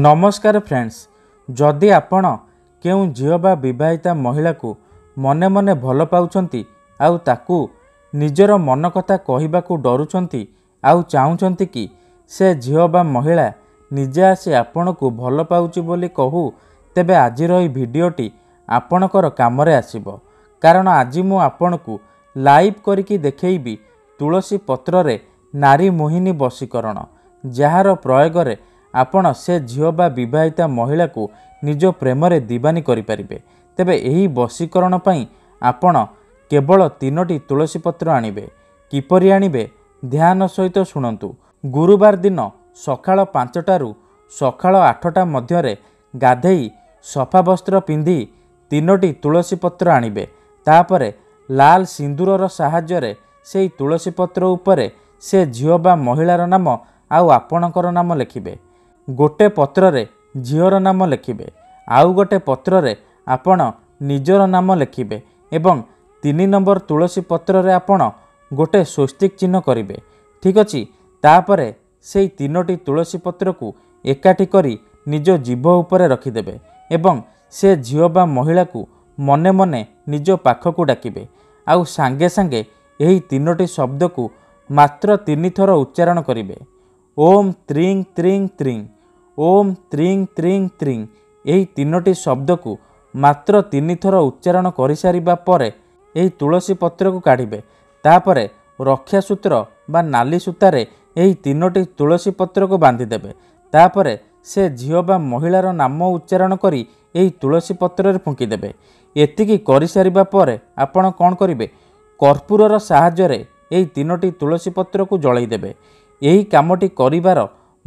ନମସ୍କାର ଫ୍ରେଣ୍ଡସ୍ ଯଦି ଆପଣ କେଉଁ ଝିଅ ବା ବିବାହିତା ମହିଳାକୁ ମନେ ମନେ ଭଲ ପାଉଛନ୍ତି ଆଉ ତାକୁ ନିଜର ମନ କଥା କହିବାକୁ ଡରୁଛନ୍ତି ଆଉ ଚାହୁଁଛନ୍ତି କି ସେ ଝିଅ ବା ମହିଳା ନିଜେ ଆସି ଆପଣଙ୍କୁ ଭଲ ପାଉଛି ବୋଲି କହୁ ତେବେ ଆଜିର ଏହି ଭିଡ଼ିଓଟି ଆପଣଙ୍କର କାମରେ ଆସିବ କାରଣ ଆଜି ମୁଁ ଆପଣଙ୍କୁ ଲାଇଭ୍ କରିକି ଦେଖେଇବି ତୁଳସୀ ପତ୍ରରେ ନାରୀ ମୋହିନୀ ବଶୀକରଣ ଯାହାର ପ୍ରୟୋଗରେ ଆପଣ ସେ ଝିଅ ବା ବିବାହିତା ମହିଳାକୁ ନିଜ ପ୍ରେମରେ ଦିବାନୀ କରିପାରିବେ ତେବେ ଏହି ବଶୀକରଣ ପାଇଁ ଆପଣ କେବଳ ତିନୋଟି ତୁଳସୀ ପତ୍ର ଆଣିବେ କିପରି ଆଣିବେ ଧ୍ୟାନ ସହିତ ଶୁଣନ୍ତୁ ଗୁରୁବାର ଦିନ ସକାଳ ପାଞ୍ଚଟାରୁ ସକାଳ ଆଠଟା ମଧ୍ୟରେ ଗାଧେଇ ସଫା ବସ୍ତ୍ର ପିନ୍ଧି ତିନୋଟି ତୁଳସୀ ପତ୍ର ଆଣିବେ ତାପରେ ଲାଲ ସିନ୍ଦୁରର ସାହାଯ୍ୟରେ ସେହି ତୁଳସୀ ପତ୍ର ଉପରେ ସେ ଝିଅ ବା ମହିଳାର ନାମ ଆଉ ଆପଣଙ୍କର ନାମ ଲେଖିବେ ଗୋଟେ ପତ୍ରରେ ଝିଅର ନାମ ଲେଖିବେ ଆଉ ଗୋଟେ ପତ୍ରରେ ଆପଣ ନିଜର ନାମ ଲେଖିବେ ଏବଂ ତିନି ନମ୍ବର ତୁଳସୀ ପତ୍ରରେ ଆପଣ ଗୋଟେ ସ୍ୱସ୍ତିକ ଚିହ୍ନ କରିବେ ଠିକ୍ ଅଛି ତାପରେ ସେଇ ତିନୋଟି ତୁଳସୀ ପତ୍ରକୁ ଏକାଠି କରି ନିଜ ଜିଭ ଉପରେ ରଖିଦେବେ ଏବଂ ସେ ଝିଅ ବା ମହିଳାକୁ ମନେ ମନେ ନିଜ ପାଖକୁ ଡାକିବେ ଆଉ ସାଙ୍ଗେ ସାଙ୍ଗେ ଏହି ତିନୋଟି ଶବ୍ଦକୁ ମାତ୍ର ତିନିଥର ଉଚ୍ଚାରଣ କରିବେ ଓମ୍ ତ୍ରିଙ୍ଗ ତ୍ରିଙ୍ଗ ତ୍ରିଙ୍ଗ ଓମ୍ ତ୍ରିଂ ତ୍ରିଂ ତ୍ରିଂ ଏହି ତିନୋଟି ଶବ୍ଦକୁ ମାତ୍ର ତିନିଥର ଉଚ୍ଚାରଣ କରିସାରିବା ପରେ ଏହି ତୁଳସୀ ପତ୍ରକୁ କାଢ଼ିବେ ତାପରେ ରକ୍ଷାସୂତ୍ର ବା ନାଲି ସୂତାରେ ଏହି ତିନୋଟି ତୁଳସୀ ପତ୍ରକୁ ବାନ୍ଧିଦେବେ ତାପରେ ସେ ଝିଅ ବା ମହିଳାର ନାମ ଉଚ୍ଚାରଣ କରି ଏହି ତୁଳସୀ ପତ୍ରରେ ଫୁଙ୍କିଦେବେ ଏତିକି କରିସାରିବା ପରେ ଆପଣ କ'ଣ କରିବେ କର୍ପୂରର ସାହାଯ୍ୟରେ ଏହି ତିନୋଟି ତୁଳସୀ ପତ୍ରକୁ ଜଳାଇଦେବେ ଏହି କାମଟି କରିବାର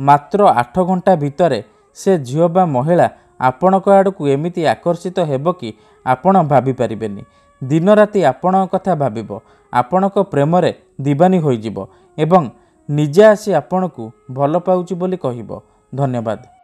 ମାତ୍ର ଆଠ ଘଣ୍ଟା ଭିତରେ ସେ ଝିଅ ବା ମହିଳା ଆପଣଙ୍କ ଆଡ଼କୁ ଏମିତି ଆକର୍ଷିତ ହେବ କି ଆପଣ ଭାବିପାରିବେନି ଦିନରାତି ଆପଣଙ୍କ କଥା ଭାବିବ ଆପଣଙ୍କ ପ୍ରେମରେ ଦିବାନୀ ହୋଇଯିବ ଏବଂ ନିଜେ ଆସି ଆପଣଙ୍କୁ ଭଲ ପାଉଛି ବୋଲି କହିବ ଧନ୍ୟବାଦ